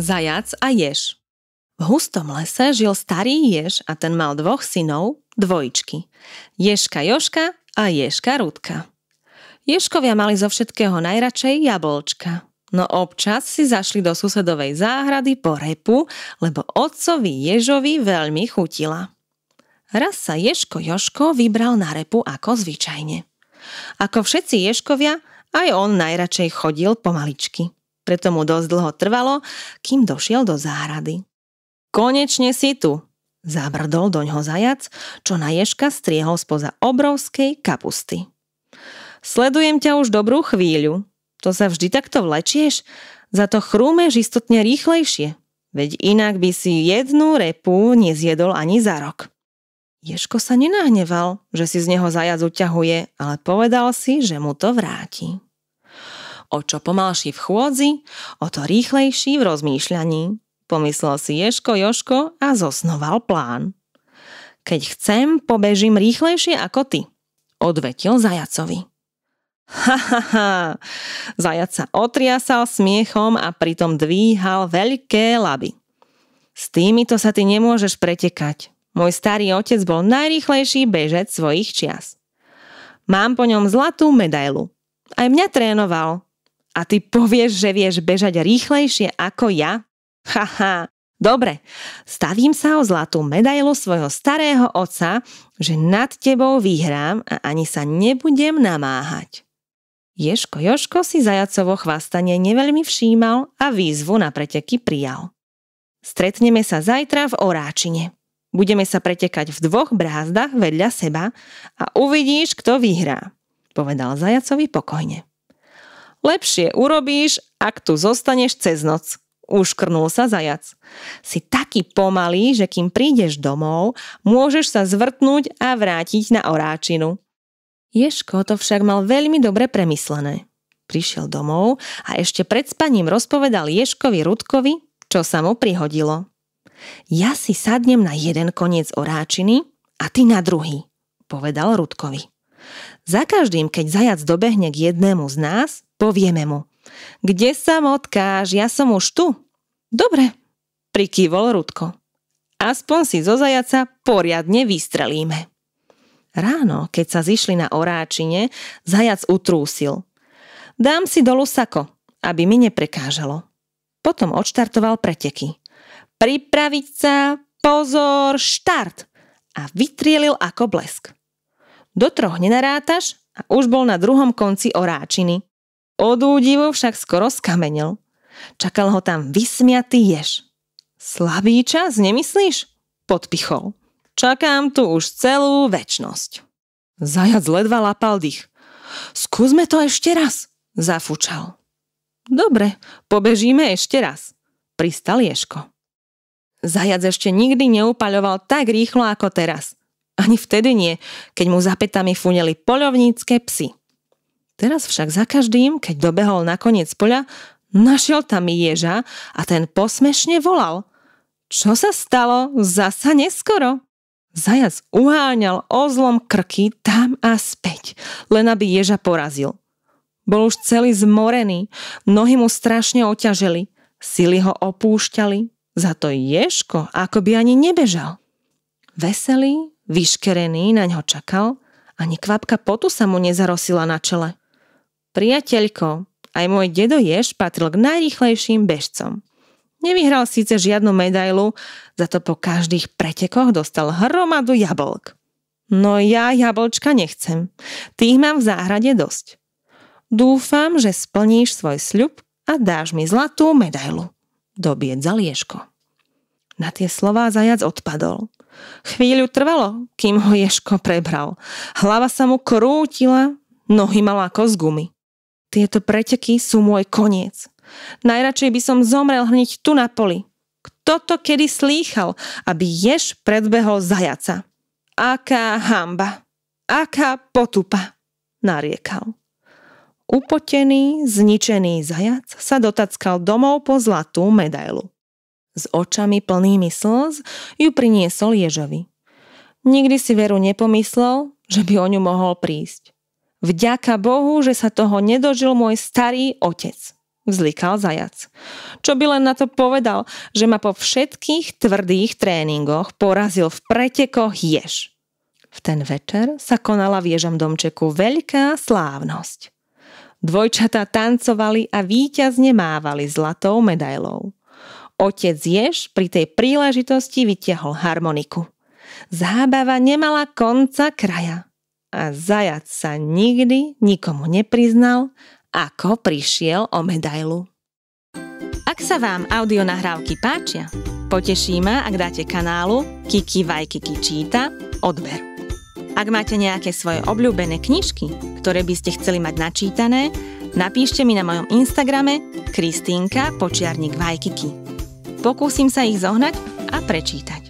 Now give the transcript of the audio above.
zajac a jež. V hustom lese žil starý jež a ten mal dvoch synov, dvojičky. Ježka Joška a Ježka Rudka. Ježkovia mali zo všetkého najradšej jablčka. No občas si zašli do susedovej záhrady po repu, lebo otcovi Ježovi veľmi chutila. Raz sa Ježko Joško vybral na repu ako zvyčajne. Ako všetci Ježkovia, aj on najradšej chodil pomaličky preto mu dosť dlho trvalo, kým došiel do záhrady. Konečne si tu, zabrdol doňho zajac, čo na ježka striehol spoza obrovskej kapusty. Sledujem ťa už dobrú chvíľu. To sa vždy takto vlečieš? Za to chrúmeš istotne rýchlejšie. Veď inak by si jednu repu nezjedol ani za rok. Ježko sa nenahneval, že si z neho zajac uťahuje, ale povedal si, že mu to vráti. O čo pomalší v chôdzi, o to rýchlejší v rozmýšľaní. Pomyslel si Ješko Joško a zosnoval plán. Keď chcem, pobežím rýchlejšie ako ty, odvetil zajacovi. Ha, ha, ha. Zajac sa otriasal smiechom a pritom dvíhal veľké laby. S týmito sa ty nemôžeš pretekať. Môj starý otec bol najrýchlejší bežec svojich čias. Mám po ňom zlatú medailu. Aj mňa trénoval, a ty povieš, že vieš bežať rýchlejšie ako ja? Haha, dobre, stavím sa o zlatú medailu svojho starého oca, že nad tebou vyhrám a ani sa nebudem namáhať. Ješko Joško si zajacovo chvastanie neveľmi všímal a výzvu na preteky prijal. Stretneme sa zajtra v Oráčine. Budeme sa pretekať v dvoch brázdach vedľa seba a uvidíš, kto vyhrá, povedal zajacovi pokojne. Lepšie urobíš, ak tu zostaneš cez noc. Uškrnul sa zajac. Si taký pomalý, že kým prídeš domov, môžeš sa zvrtnúť a vrátiť na oráčinu. Ješko to však mal veľmi dobre premyslené. Prišiel domov a ešte pred spaním rozpovedal Ješkovi Rudkovi, čo sa mu prihodilo. Ja si sadnem na jeden koniec oráčiny a ty na druhý, povedal Rudkovi. Za každým, keď zajac dobehne k jednému z nás, Povieme mu. Kde sa motkáš? Ja som už tu. Dobre, prikývol Rudko. Aspoň si zo zajaca poriadne vystrelíme. Ráno, keď sa zišli na oráčine, zajac utrúsil. Dám si dolu sako, aby mi neprekážalo. Potom odštartoval preteky. Pripraviť sa, pozor, štart! A vytrielil ako blesk. Do troch nenarátaš a už bol na druhom konci oráčiny. Od údivu však skoro skamenil. Čakal ho tam vysmiatý jež. Slabý čas, nemyslíš? Podpichol. Čakám tu už celú väčnosť. Zajac ledva lapal dých. Skúsme to ešte raz, zafúčal. Dobre, pobežíme ešte raz, pristal Ješko. Zajac ešte nikdy neupaľoval tak rýchlo ako teraz. Ani vtedy nie, keď mu za petami funeli poľovnícke psy. Teraz však za každým, keď dobehol na koniec poľa, našiel tam ježa a ten posmešne volal. Čo sa stalo? Zasa neskoro. Zajac uháňal ozlom krky tam a späť, len aby ježa porazil. Bol už celý zmorený, nohy mu strašne oťaželi, sily ho opúšťali, za to ježko ako by ani nebežal. Veselý, vyškerený na ňo čakal, ani kvapka potu sa mu nezarosila na čele. Priateľko, aj môj dedo Jež patril k najrýchlejším bežcom. Nevyhral síce žiadnu medailu, za to po každých pretekoch dostal hromadu jablk. No ja jablčka nechcem. Tých mám v záhrade dosť. Dúfam, že splníš svoj sľub a dáš mi zlatú medailu. Dobiedza Lieško. Na tie slová zajac odpadol. Chvíľu trvalo, kým ho Ješko prebral. Hlava sa mu krútila, nohy mal ako z gumy. Tieto preteky sú môj koniec. Najradšej by som zomrel hneď tu na poli. Kto to kedy slýchal, aby jež predbehol zajaca? Aká hamba, aká potupa, nariekal. Upotený, zničený zajac sa dotackal domov po zlatú medailu. S očami plnými slz ju priniesol Ježovi. Nikdy si Veru nepomyslel, že by o ňu mohol prísť. Vďaka Bohu, že sa toho nedožil môj starý otec, vzlikal zajac. Čo by len na to povedal, že ma po všetkých tvrdých tréningoch porazil v pretekoch jež. V ten večer sa konala v ježom domčeku veľká slávnosť. Dvojčatá tancovali a víťazne mávali zlatou medailou. Otec Jež pri tej príležitosti vytiahol harmoniku. Zábava nemala konca kraja a zajac sa nikdy nikomu nepriznal, ako prišiel o medailu. Ak sa vám audionahrávky páčia, poteší ma, ak dáte kanálu Kiki Vajkiki číta odber. Ak máte nejaké svoje obľúbené knižky, ktoré by ste chceli mať načítané, napíšte mi na mojom Instagrame Kristýnka počiarník Vajkiki. Pokúsim sa ich zohnať a prečítať.